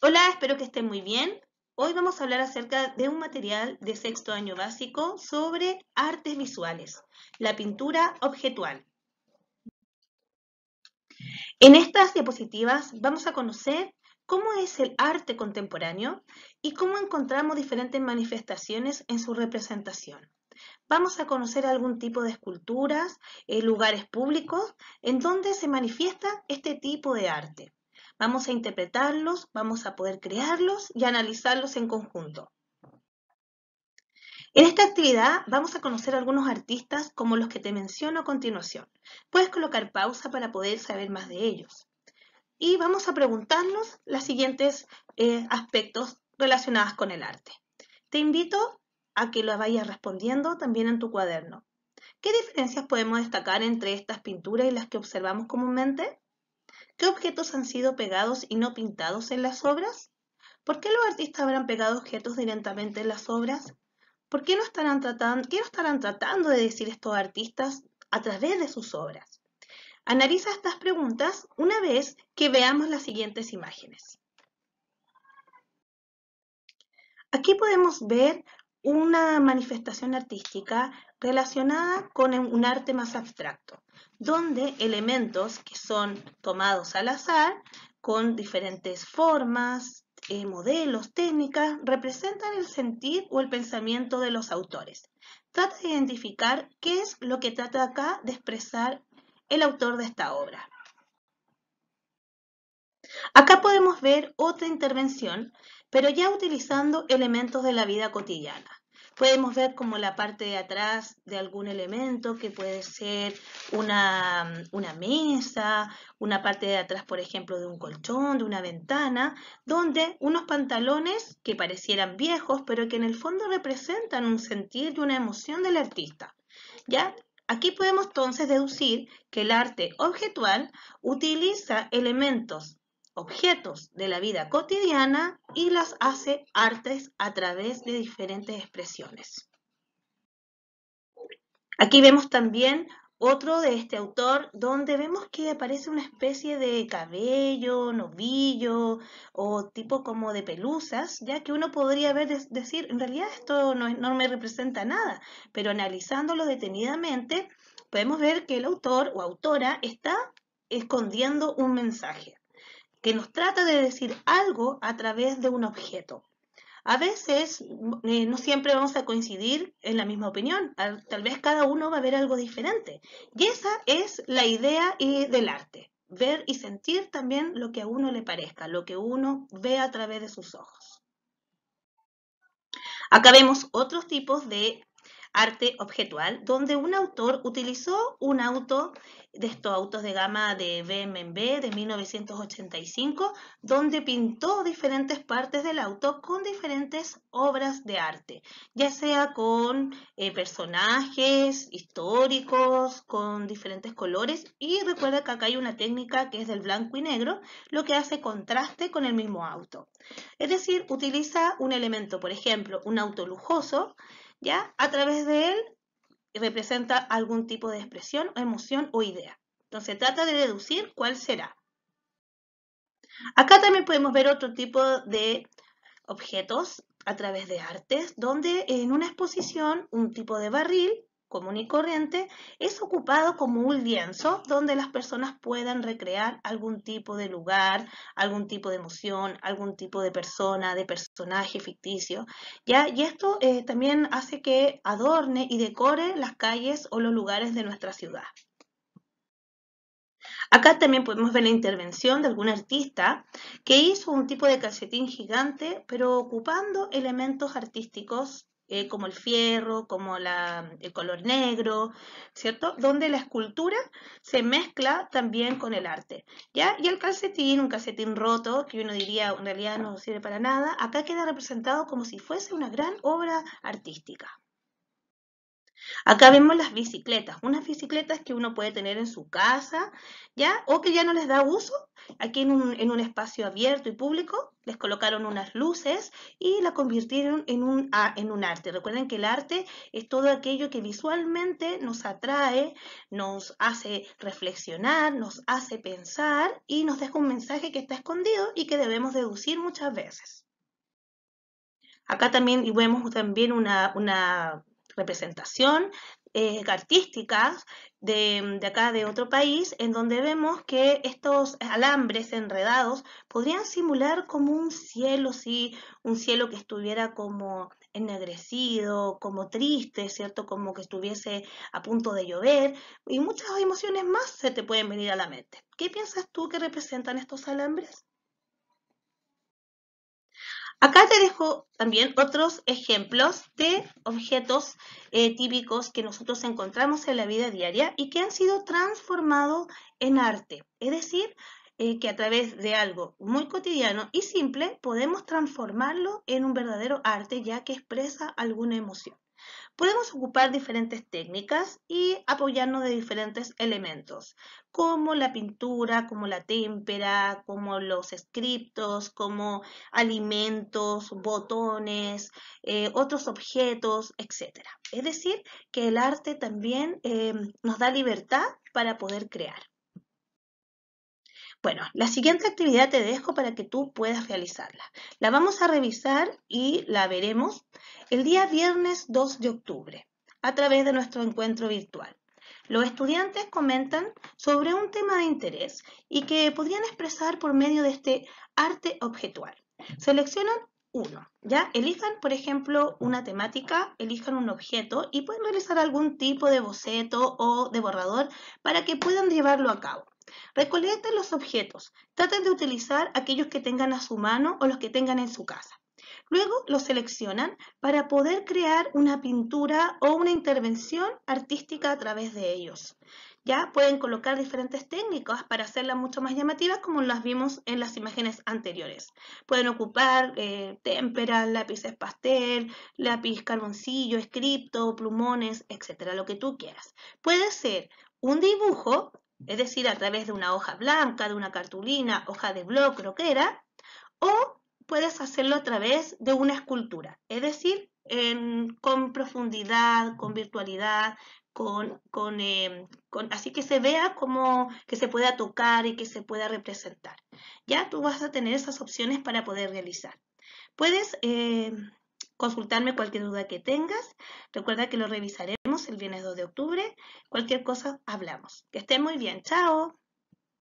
Hola, espero que estén muy bien. Hoy vamos a hablar acerca de un material de sexto año básico sobre artes visuales, la pintura objetual. En estas diapositivas vamos a conocer cómo es el arte contemporáneo y cómo encontramos diferentes manifestaciones en su representación. Vamos a conocer algún tipo de esculturas, eh, lugares públicos, en donde se manifiesta este tipo de arte. Vamos a interpretarlos, vamos a poder crearlos y analizarlos en conjunto. En esta actividad vamos a conocer algunos artistas como los que te menciono a continuación. Puedes colocar pausa para poder saber más de ellos. Y vamos a preguntarnos los siguientes eh, aspectos relacionados con el arte. Te invito a que lo vayas respondiendo también en tu cuaderno. ¿Qué diferencias podemos destacar entre estas pinturas y las que observamos comúnmente? ¿Qué objetos han sido pegados y no pintados en las obras? ¿Por qué los artistas habrán pegado objetos directamente en las obras? ¿Por qué no estarán tratando, estarán tratando de decir estos artistas a través de sus obras? Analiza estas preguntas una vez que veamos las siguientes imágenes. Aquí podemos ver una manifestación artística relacionada con un arte más abstracto donde elementos que son tomados al azar con diferentes formas, eh, modelos, técnicas, representan el sentir o el pensamiento de los autores. Trata de identificar qué es lo que trata acá de expresar el autor de esta obra. Acá podemos ver otra intervención, pero ya utilizando elementos de la vida cotidiana. Podemos ver como la parte de atrás de algún elemento que puede ser una, mesa, una parte de atrás, por ejemplo, de un colchón, de una ventana, donde unos pantalones que parecieran viejos, pero que en el fondo representan un sentir y una emoción del artista. ¿Ya? Aquí podemos entonces deducir que el arte objetual utiliza elementos objetos de la vida cotidiana y las hace artes a través de diferentes expresiones. Aquí vemos también otro de este autor donde vemos que aparece una especie de cabello, novillo o tipo como de pelusas, ya que uno podría ver, decir, en realidad esto no, no me representa nada, pero analizándolo detenidamente podemos ver que el autor o autora está escondiendo un mensaje que nos trata de decir algo a través de un objeto. A veces eh, no siempre vamos a coincidir en la misma opinión, tal vez cada uno va a ver algo diferente. Y esa es la idea eh, del arte, ver y sentir también lo que a uno le parezca, lo que uno ve a través de sus ojos. Acá vemos otros tipos de arte objetual, donde un autor utilizó un auto de estos autos de gama de BMW de 1985, donde pintó diferentes partes del auto con diferentes obras de arte, ya sea con eh, personajes históricos, con diferentes colores, y recuerda que acá hay una técnica que es del blanco y negro, lo que hace contraste con el mismo auto. Es decir, utiliza un elemento, por ejemplo, un auto lujoso, ¿ya? A través de él representa algún tipo de expresión, emoción o idea. Entonces trata de deducir cuál será. Acá también podemos ver otro tipo de objetos a través de artes, donde en una exposición un tipo de barril común y corriente, es ocupado como un lienzo donde las personas puedan recrear algún tipo de lugar, algún tipo de emoción, algún tipo de persona, de personaje ficticio. ¿ya? Y esto eh, también hace que adorne y decore las calles o los lugares de nuestra ciudad. Acá también podemos ver la intervención de algún artista que hizo un tipo de calcetín gigante, pero ocupando elementos artísticos eh, como el fierro, como la, el color negro, ¿cierto? Donde la escultura se mezcla también con el arte, ¿ya? Y el calcetín, un calcetín roto, que uno diría en realidad no sirve para nada, acá queda representado como si fuese una gran obra artística. Acá vemos las bicicletas, unas bicicletas que uno puede tener en su casa, ¿ya? O que ya no les da uso. Aquí en un, espacio abierto y público les colocaron unas luces y la convirtieron en un, arte. Recuerden que el arte es todo aquello que visualmente nos atrae, nos hace reflexionar, nos hace pensar y nos deja un mensaje que está escondido y que debemos deducir muchas veces. Acá también vemos también una, una representación eh, de, de, acá de otro país, en donde vemos que estos alambres enredados podrían simular como un cielo, sí, un cielo que estuviera como ennegrecido, como triste, ¿cierto? Como que estuviese a punto de llover y muchas emociones más se te pueden venir a la mente. ¿Qué piensas tú que representan estos alambres? Acá te dejo también otros ejemplos de objetos eh, típicos que nosotros encontramos en la vida diaria y que han sido transformados en arte. Es decir, eh, que a través de algo muy cotidiano y simple podemos transformarlo en un verdadero arte ya que expresa alguna emoción. Podemos ocupar diferentes técnicas y apoyarnos de diferentes elementos, como la pintura, como la témpera, como los escritos, como alimentos, botones, eh, otros objetos, etc. Es decir, que el arte también eh, nos da libertad para poder crear. Bueno, la siguiente actividad te dejo para que tú puedas realizarla. La vamos a revisar y la veremos el día viernes 2 de octubre a través de nuestro encuentro virtual. Los estudiantes comentan sobre un tema de interés y que podrían expresar por medio de este arte objetual. Seleccionan uno, ¿ya? Elijan, por ejemplo, una temática, elijan un objeto y pueden realizar algún tipo de boceto o de borrador para que puedan llevarlo a cabo. Recolecten los objetos. Traten de utilizar aquellos que tengan a su mano o los que tengan en su casa. Luego los seleccionan para poder crear una pintura o una intervención artística a través de ellos. Ya pueden colocar diferentes técnicas para hacerlas mucho más llamativas como las vimos en las imágenes anteriores. Pueden ocupar eh, lápices pastel, lápiz carboncillo, escrito, plumones, etcétera, lo que tú quieras. Puede ser un dibujo es decir, a través de una hoja blanca, de una cartulina, hoja de blog, lo que era, o puedes hacerlo a través de una escultura, es decir, con profundidad, con virtualidad, con, em, con, así que se vea como que se pueda tocar y que se pueda representar. Ya tú vas a tener esas opciones para poder realizar. Puedes eh, consultarme cualquier duda que tengas. Recuerda que lo revisaremos el viernes 2 de octubre. Cualquier cosa hablamos. Que estén muy bien. Chao.